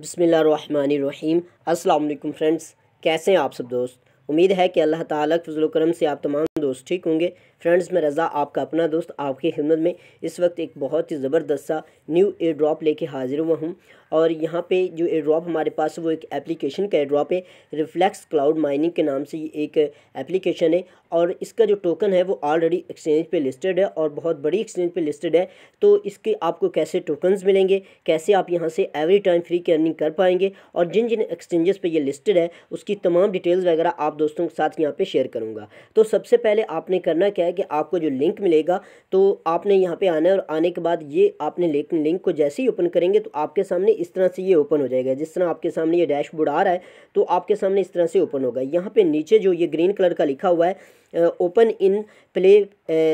बसमीम अल्लाम फ्रेंड्स कैसे हैं आप सब दोस्त उम्मीद है कि अल्लाह ताला फजल करम से आप तमाम दोस्त ठीक होंगे फ्रेंड्स मैं रज़ा आपका अपना दोस्त आपकी हिम्मत में इस वक्त एक बहुत ही ज़बरदस्त सा न्यू एयर ड्रॉप लेके हाजिर हुआ हूँ और यहाँ पे जो एयर ड्रॉप हमारे पास वो एक एप्लीकेशन का एयर ड्रॉप है रिफ्लेक्स क्लाउड माइनिंग के नाम से एक एप्लीकेशन है और इसका जो टोकन है वो ऑलरेडी एक्सचेंज पे लिस्टेड है और बहुत बड़ी एक्सचेंज पे लिस्टेड है तो इसके आपको कैसे टोकन्स मिलेंगे कैसे आप यहाँ से एवरी टाइम फ्री की अर्निंग कर पाएंगे और जिन जिन एक्सचेंजेस पर यह लिस्टेड है उसकी तमाम डिटेल्स वगैरह आप दोस्तों के साथ यहाँ पर शेयर करूँगा तो सबसे पहले आपने करना क्या है कि आपको जो लिंक मिलेगा तो आपने यहाँ पे आना है और आने के बाद ये आपने लिंक लिंक को जैसे ही ओपन करेंगे तो आपके सामने इस तरह से ये ओपन हो जाएगा जिस तरह आपके सामने ये डैशबोर्ड आ रहा है तो आपके सामने इस तरह से ओपन होगा यहाँ पर नीचे जो ये ग्रीन कलर का लिखा हुआ है open in play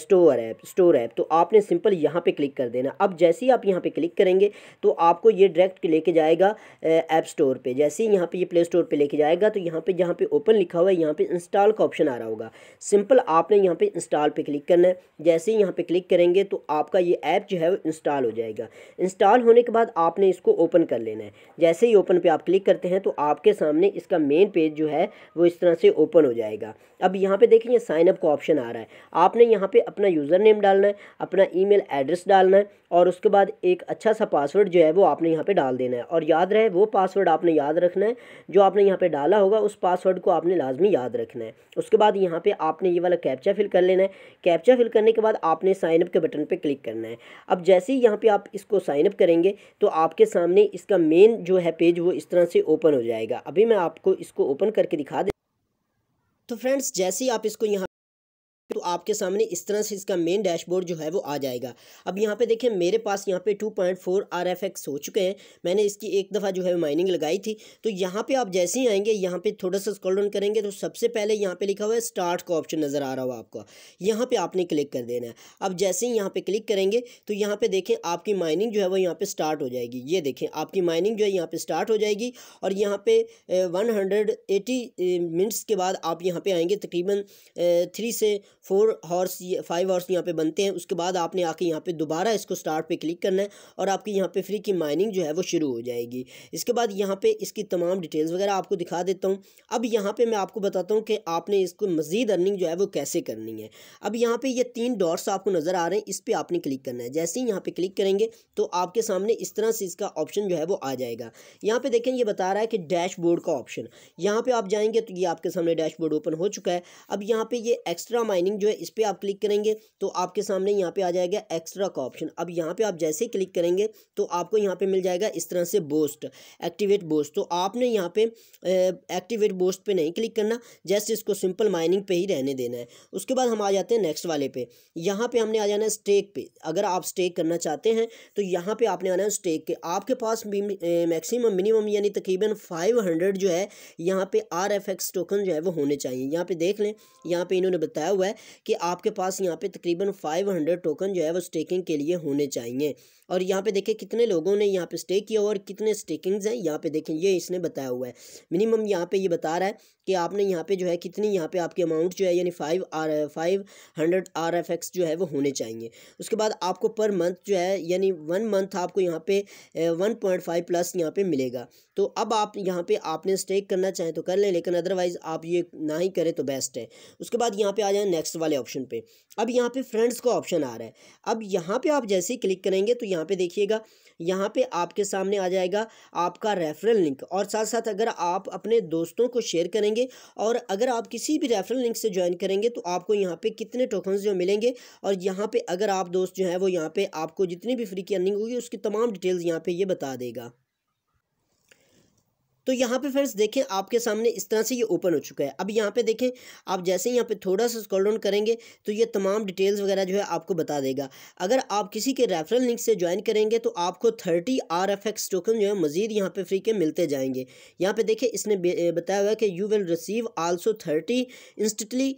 store app store app तो आपने सिंपल यहाँ पे क्लिक कर देना अब जैसे ही आप यहाँ पे क्लिक करेंगे तो आपको ये डायरेक्ट लेके जाएगा ऐप स्टोर पे जैसे ही यहाँ पे ये प्ले स्टोर पे लेके जाएगा तो यहाँ पे जहाँ पे ओपन लिखा हुआ है यहाँ पे इंस्टॉल का ऑप्शन आ रहा होगा सिंपल आपने यहाँ पे इंस्टॉल इंस्टॉल पे क्लिक करना है जैसे ही यहाँ पे क्लिक करेंगे तो आपका ये ऐप जो है वो इंस्टॉल हो जाएगा इंस्टॉल होने के बाद आपने इसको ओपन कर लेना है जैसे ही ओपन पे आप क्लिक करते हैं तो आपके सामने इसका मेन पेज जो है वो इस तरह से ओपन हो जाएगा अब यहाँ पर देखें यह साइनअप का ऑप्शन आ रहा है आपने यहाँ पर अपना यूज़र नेम डालना है अपना ई एड्रेस डालना है और उसके बाद एक अच्छा सा पासवर्ड जो है वो आपने यहाँ पर डाल देना है और याद रहे वो पासवर्ड आपने याद रखना है जो आपने यहाँ पर डाला होगा उस पासवर्ड को आपने लाजमी याद रखना है उसके बाद यहाँ पे आपने ये वाला कैप्चा फिल कर लेना है है कैप्चा फिल करने के बाद आपने साइनअप के बटन पर क्लिक करना है अब जैसे ही यहाँ पर आप इसको साइनअप करेंगे तो आपके सामने इसका मेन जो है पेज वो इस तरह से ओपन हो जाएगा अभी मैं आपको इसको ओपन करके दिखा दे तो फ्रेंड्स जैसे ही आप इसको यहाँ तो आपके सामने इस तरह से इसका मेन डैशबोर्ड जो है वो आ जाएगा अब यहाँ पे देखें मेरे पास यहाँ पे 2.4 पॉइंट हो चुके हैं मैंने इसकी एक दफ़ा जो है माइनिंग लगाई थी तो यहाँ पे आप जैसे ही आएंगे यहाँ पे थोड़ा सा स्कॉल डाउन करेंगे तो सबसे पहले यहाँ पे लिखा हुआ है स्टार्ट का ऑप्शन नज़र आ रहा हो आपका यहाँ पर आपने क्लिक कर देना है अब जैसे ही यहाँ पर क्लिक करेंगे तो यहाँ पर देखें आपकी माइनिंग जो है वो यहाँ पर स्टार्ट हो जाएगी ये देखें आपकी माइनिंग जो है यहाँ पर स्टार्ट हो जाएगी और यहाँ पर वन मिनट्स के बाद आप यहाँ पर आएँगे तकरीबन थ्री से फोर हॉर्स फाइव हॉर्स यहाँ पे बनते हैं उसके बाद आपने आके यहाँ पे दोबारा इसको स्टार्ट पे क्लिक करना है और आपकी यहाँ पे फ्री की माइनिंग जो है वो शुरू हो जाएगी इसके बाद यहाँ पे इसकी तमाम डिटेल्स वगैरह आपको दिखा देता हूँ अब यहाँ पे मैं आपको बताता हूँ कि आपने इसको मज़ीद अर्निंग जो है वो कैसे करनी है अब यहाँ पर ये तीन डॉट्स आपको नज़र आ रहे हैं इस पर आपने क्लिक करना है जैसे ही यहाँ पर क्लिक करेंगे तो आपके सामने इस तरह से इसका ऑप्शन जो है वो आ जाएगा यहाँ पर देखें ये बता रहा है कि डैशबोर्ड का ऑप्शन यहाँ पर आप जाएंगे तो ये आपके सामने डैशबोर्ड ओपन हो चुका है अब यहाँ पर ये एक्स्ट्रा माइनिंग जो है इस पर आप क्लिक करेंगे तो आपके सामने यहाँ पे आ जाएगा एक्स्ट्रा का ऑप्शन अब यहाँ पे आप जैसे ही क्लिक करेंगे तो आपको यहाँ पे मिल जाएगा इस तरह से बोस्ट एक्टिवेट बोस्ट तो आपने यहाँ पे एक्टिवेट बोस्ट पे नहीं क्लिक करना जस्ट इसको सिंपल माइनिंग पे ही रहने देना है उसके बाद हम आ जाते हैं नेक्स्ट वाले पे यहाँ पे हमने आ जाना है स्टेक पे अगर आप स्टेक करना चाहते हैं तो यहाँ पे आपने आना है स्टेक के आपके पास मैक्सिमम मिनिमम यानी तकरीबन फाइव हंड्रेड जो है यहाँ पे आर एफ एक्स टोकन जो है वो होने चाहिए यहाँ पे देख लें यहाँ पे इन्होंने बताया हुआ है कि आपके पास यहाँ पे तकरीबन 500 टोकन जो है वो स्टेकिंग के लिए होने चाहिए और यहाँ पे देखें कितने लोगों ने यहाँ पे स्टे किया और कितने स्टेकिंग्स हैं यहाँ पे देखें ये इसने बताया हुआ है मिनिमम यहाँ पे ये बता रहा है कि आपने यहाँ पे जो है कितनी यहाँ पे आपके अमाउंट जो है यानी five or five hundred R F X जो है वो होने चाहिए उसके बाद आपको पर मंथ जो है यानी वन मंथ आपको यहाँ पे वन पॉइंट फाइव प्लस यहाँ पे मिलेगा तो अब आप यहाँ पे आपने स्टेक करना चाहें तो कर लें लेकिन अदरवाइज़ आप ये ना ही करें तो बेस्ट है उसके बाद यहाँ पे आ जाए नेक्स्ट वाले ऑप्शन पर अब यहाँ पर फ्रेंड्स का ऑप्शन आ रहा है अब यहाँ पर आप जैसे ही क्लिक करेंगे तो यहाँ यहाँ पे देखिएगा यहाँ पे आपके सामने आ जाएगा आपका रेफरल लिंक और साथ साथ अगर आप अपने दोस्तों को शेयर करेंगे और अगर आप किसी भी रेफरल लिंक से ज्वाइन करेंगे तो आपको यहाँ पे कितने टोकन्स जो मिलेंगे और यहाँ पे अगर आप दोस्त जो हैं वो यहाँ पे आपको जितनी भी फ्री की अर्निंग होगी उसकी तमाम डिटेल्स यहाँ पे ये बता देगा तो यहाँ पे फ्रेंड्स देखें आपके सामने इस तरह से ये ओपन हो चुका है अब यहाँ पे देखें आप जैसे ही यहाँ पे थोड़ा सा स्कॉल डाउन करेंगे तो ये तमाम डिटेल्स वगैरह जो है आपको बता देगा अगर आप किसी के रेफरल लिंक से ज्वाइन करेंगे तो आपको thirty R F X token जो है मजीद यहाँ पर फ्री के मिलते जाएंगे यहाँ पर देखें इसने बताया हुआ है कि you will receive also thirty instantly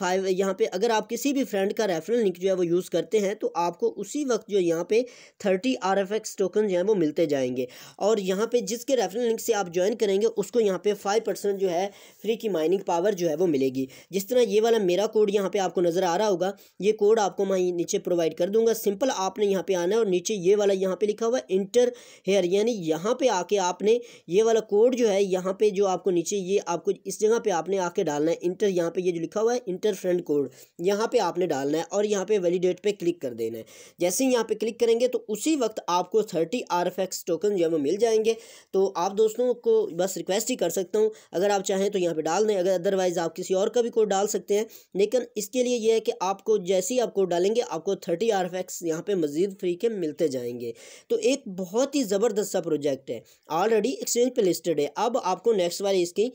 five यहाँ पर अगर आप किसी भी फ्रेंड का रेफरल लिंक जो है वो यूज़ करते हैं तो आपको उसी वक्त जो यहाँ पर thirty R F X token जो है वो मिलते जाएंगे और यहाँ पर जिसके रेफरल लिंक से आप ज्वाइन करेंगे उसको यहाँ पे फाइव परसेंट जो है फ्री की माइनिंग पावर जो है वो मिलेगी जिस तरह ये वाला मेरा कोड यहाँ पे आपको नज़र आ रहा होगा ये कोड आपको मैं नीचे प्रोवाइड कर दूंगा सिंपल आपने यहाँ पे आना है और नीचे ये वाला यहाँ पे लिखा हुआ इंटर हेयर यानी यहाँ पे आके आपने ये वाला कोड जो है यहाँ पे जो आपको नीचे ये आपको इस जगह पे आपने आके डालना है इंटर यहाँ पे ये जो लिखा हुआ है इंटर फ्रेंड कोड यहाँ पे आपने डालना है और यहाँ पे वैलिडेट पे क्लिक कर देना है जैसे ही यहाँ पे क्लिक करेंगे तो उसी वक्त आपको थर्टी आर टोकन जो है वो मिल जाएंगे तो आप दोस्तों आपको बस रिक्वेस्ट ही कर सकता हूँ अगर आप चाहें तो यहाँ पे डाल दें अगर अदरवाइज़ आप किसी और का भी कोड डाल सकते हैं लेकिन इसके लिए यह है कि आपको जैसे ही आप कोड डालेंगे आपको थर्टी आर एफ एक्स यहाँ पर मज़ीद फ्री के मिलते जाएंगे तो एक बहुत ही ज़बरदस्त सा प्रोजेक्ट है ऑलरेडी एक्सचेंज पर लिस्टेड है अब आपको नेक्स्ट वाले इसकी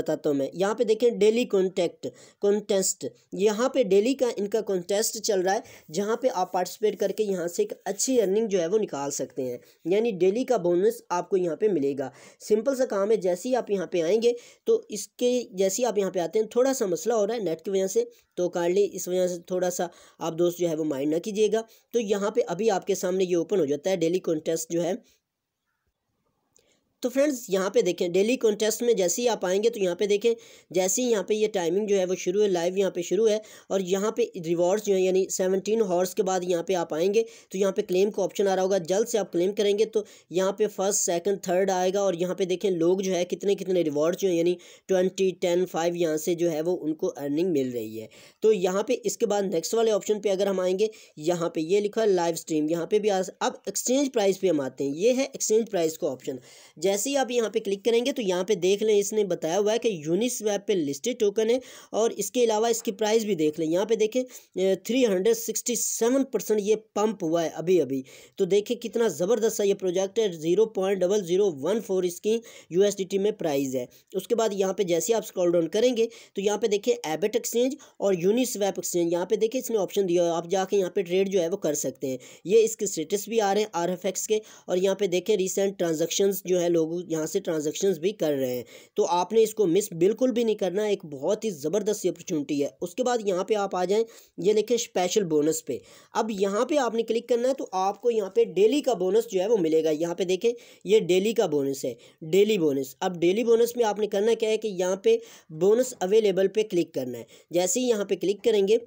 बताता हूँ मैं यहाँ पर देखें डेली कॉन्टैक्ट कॉन्टेस्ट यहाँ पर डेली का इनका कॉन्टेस्ट चल रहा है जहाँ पर आप पार्टिसिपेट करके यहाँ से एक अच्छी अर्निंग जो है वो निकाल सकते हैं यानी डेली का बोनस आपको यहाँ पर मिलेगा सिंपल सिंपल सा काम है जैसे ही आप यहाँ पे आएंगे तो इसके जैसे ही आप यहाँ पे आते हैं थोड़ा सा मसला हो रहा है नेट की वजह से तो कार्डली इस वजह से थोड़ा सा आप दोस्त जो है वो माइंड ना कीजिएगा तो यहाँ पे अभी आपके सामने ये ओपन हो जाता है डेली कॉन्टेस्ट जो है तो फ्रेंड्स यहाँ पे देखें डेली कॉन्टेस्ट में जैसे ही आप आएंगे तो यहाँ पे देखें जैसे ही यहाँ पे ये यह टाइमिंग जो है वो शुरू है लाइव यहाँ पे शुरू है और यहाँ पे रिवॉर्ड्स जो है यानी सेवनटीन हॉर्स के बाद यहाँ पे आप आएंगे तो यहाँ पे क्लेम का ऑप्शन आ रहा होगा जल्द से आप क्लेम करेंगे तो यहाँ पे फर्स्ट सेकंड थर्ड आएगा और यहाँ पे देखें लोग जो है कितने कितने रिवॉर्ड्स जो है यानी ट्वेंटी टेन फाइव यहाँ से जो है वो उनको अर्निंग मिल रही है तो यहाँ पर इसके बाद नेक्स्ट वाले ऑप्शन पर अगर हम आएंगे यहाँ पर ये लिखा लाइव स्ट्रीम यहाँ पर भी अब एक्सचेंज प्राइस पर हम आते हैं ये है एक्सचेंज प्राइस का ऑप्शन जैसे ही आप यहाँ पे क्लिक करेंगे तो यहाँ पे देख लें इसने बताया हुआ है कि यूनिस वैब पर लिस्टेड टोकन है और इसके अलावा इसकी प्राइस भी देख लें यहाँ पे देखें three hundred sixty seven percent ये पंप हुआ है अभी अभी तो देखें कितना ज़बरदस्त है ये प्रोजेक्ट है zero point double zero one four इसकी यू एस डी टी में प्राइस है उसके बाद यहाँ पर जैसे आप स्कॉल डाउन करेंगे तो यहाँ पर देखें एबेट एक्सचेंज और यूनिस वैब एक्सचेंज यहाँ पर देखें इसने ऑप्शन दिया है आप जाके यहाँ पर ट्रेड जो है वो कर सकते हैं ये इसके स्टेटस भी आ रहे हैं आर एफ एक्स के और यहाँ पर देखें रिसेंट ट्रांजेक्शन जो है लोग यहाँ से ट्रांजेक्शन्स भी कर रहे हैं तो आपने इसको मिस बिल्कुल भी नहीं करना एक बहुत ही ज़बरदस्त अपॉर्चुनिटी है उसके बाद यहाँ पर आप आ जाएँ ये लिखें स्पेशल बोनस पे अब यहाँ पर आपने क्लिक करना है तो आपको यहाँ पर डेली का बोनस जो है वो मिलेगा यहाँ पर देखें ये डेली का बोनस है डेली बोनस अब डेली बोनस में आपने करना क्या है कि यहाँ पर बोनस अवेलेबल पर क्लिक करना है जैसे ही यहाँ पर क्लिक करेंगे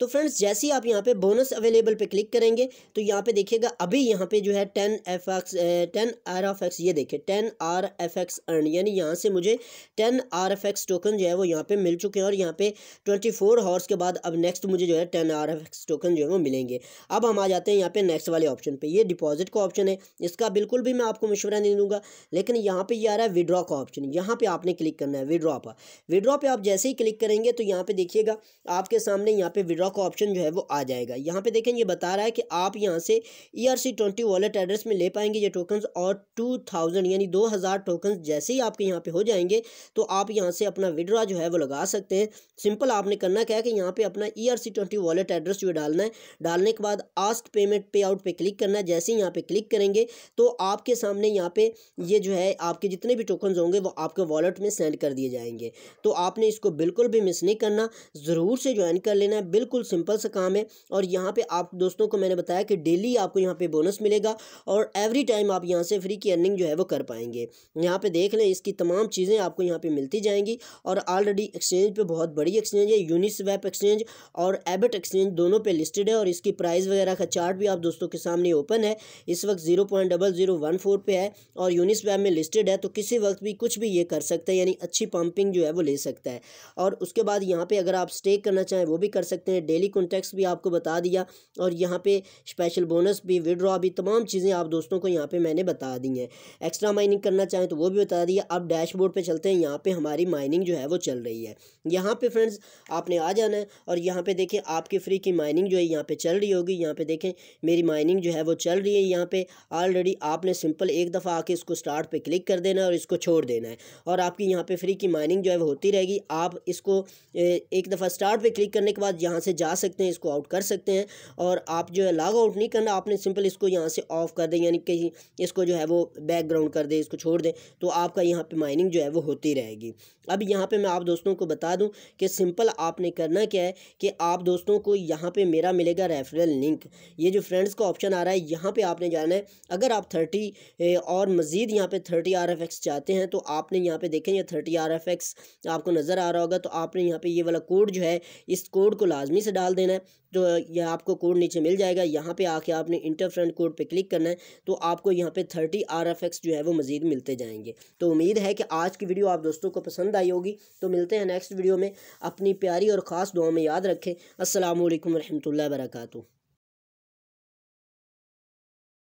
तो फ्रेंड्स जैसे ही आप यहाँ पे बोनस अवेलेबल पे क्लिक करेंगे तो यहाँ पे देखिएगा अभी यहाँ पे जो है ten F X ten R F X ये देखिए ten R F X earn यानी यहाँ से मुझे ten R F X token जो है वो यहाँ पे मिल चुके हैं और यहाँ पे ट्वेंटी फोर हॉर्स के बाद अब नेक्स्ट मुझे जो है ten R F X token जो है वो मिलेंगे अब हम आ जाते हैं यहाँ पे नेक्स्ट वाले ऑप्शन पर ये डिपॉजिट का ऑप्शन है इसका बिल्कुल भी मैं आपको मशवरा नहीं दूंगा लेकिन यहाँ पर ये आ रहा है विड्रॉ का ऑप्शन यहाँ पर आपने क्लिक करना है विड्रॉ पर विड्रॉ पर आप जैसे ही क्लिक करेंगे तो यहाँ पर देखिएगा आपके सामने यहाँ पे विड्रॉ विड्रॉ का ऑप्शन जो है वो आ जाएगा यहाँ पे देखें ये बता रहा है कि आप यहाँ से E R C twenty wallet address में ले पाएंगे ये टोकन्स और टू थाउजेंड यानी दो हज़ार टोकन्स जैसे ही आपके यहाँ पे हो जाएंगे तो आप यहाँ से अपना विड्रॉ जो है वो लगा सकते हैं सिंपल आपने करना क्या है कि यहाँ पर अपना E R C twenty wallet address जो डालना है डालने के बाद आस्ट पेमेंट पे आउट पर क्लिक करना है जैसे ही यहाँ पे क्लिक करेंगे तो आपके सामने यहाँ पे ये जो है आपके जितने भी टोकन्स होंगे वो आपके वॉलेट में सेंड कर दिए जाएंगे तो आपने इसको बिल्कुल भी मिस नहीं करना ज़रूर से ज्वाइन कर लेना है बिल्कुल बिल्कुल सिंपल सा काम है और यहाँ पे आप दोस्तों को मैंने बताया कि डेली आपको यहाँ पे बोनस मिलेगा और एवरी टाइम आप यहाँ से फ्री की अर्निंग जो है वो कर पाएंगे यहाँ पे देख लें इसकी तमाम चीज़ें आपको यहाँ पे मिलती जाएंगी और ऑलरेडी एक्सचेंज पे बहुत बड़ी एक्सचेंज है यूनिस एक्सचेंज और एबट एक्सचेंज दोनों पे लिस्टेड है और इसकी प्राइस वगैरह का चार्ट भी आप दोस्तों के सामने ओपन है इस वक्त zero point double zero one four पे है और यूनिस में लिस्टेड है तो किसी वक्त भी कुछ भी ये कर सकता है यानी अच्छी पंपिंग जो है वो ले सकता है और उसके बाद यहाँ पर अगर आप स्टे करना चाहें वो भी कर सकते हैं डेली कॉन्टैक्ट्स भी आपको बता दिया और यहाँ पे स्पेशल बोनस भी विड्रॉ भी तमाम चीज़ें आप दोस्तों को यहाँ पे मैंने बता दी हैं एक्स्ट्रा माइनिंग करना चाहें तो वो भी बता दिया अब डैशबोर्ड पे चलते हैं यहाँ पे हमारी माइनिंग जो है वो चल रही है यहाँ पे फ्रेंड्स आपने आ जाना है और यहाँ पे देखें आपकी फ्री की माइनिंग जो है यहाँ पे चल रही होगी यहाँ पे देखें मेरी माइनिंग जो है वो चल रही है यहाँ पे ऑलरेडी आपने सिंपल एक दफ़ा आके इसको स्टार्ट पर क्लिक कर देना है और इसको छोड़ देना है और आपकी यहाँ पर फ्री की माइनिंग जो है वो होती रहेगी आप इसको एक दफ़ा स्टार्ट पे क्लिक करने के बाद यहाँ से जा सकते हैं इसको आउट कर सकते हैं और आप जो है लॉग आउट नहीं करना आपने सिंपल इसको यहाँ से ऑफ कर दें यानी कि इसको जो है वो बैकग्राउंड कर दें इसको छोड़ दें तो आपका यहाँ पर माइनिंग जो है वो होती रहेगी अब यहाँ पर मैं आप दोस्तों को बता दूँ कि सिंपल आपने करना क्या है कि आप दोस्तों को यहाँ पर मेरा मिलेगा रेफरल लिंक ये जो फ्रेंड्स का ऑप्शन आ रहा है यहाँ पर आपने जाना है अगर आप थर्टी और मज़ीद यहाँ पर थर्टी आर एफ एक्स चाहते हैं तो आपने यहाँ पर देखें या थर्टी आर एफ एक्स आपको नज़र आ रहा होगा तो आपने यहाँ पर ये वाला कोड जो है इस कोड को लाजमी से डाल देना है तो यह आपको कोड नीचे मिल जाएगा यहाँ पे आके आपने इंटर फ्रंट कोड पे क्लिक करना है तो आपको यहाँ पे थर्टी आर एफ एक्स जो है वो मज़ीद मिलते जाएंगे तो उम्मीद है कि आज की वीडियो आप दोस्तों को पसंद आई होगी तो मिलते हैं नेक्स्ट वीडियो में अपनी प्यारी और ख़ास दुआ में याद रखें असल वरहमल वर्का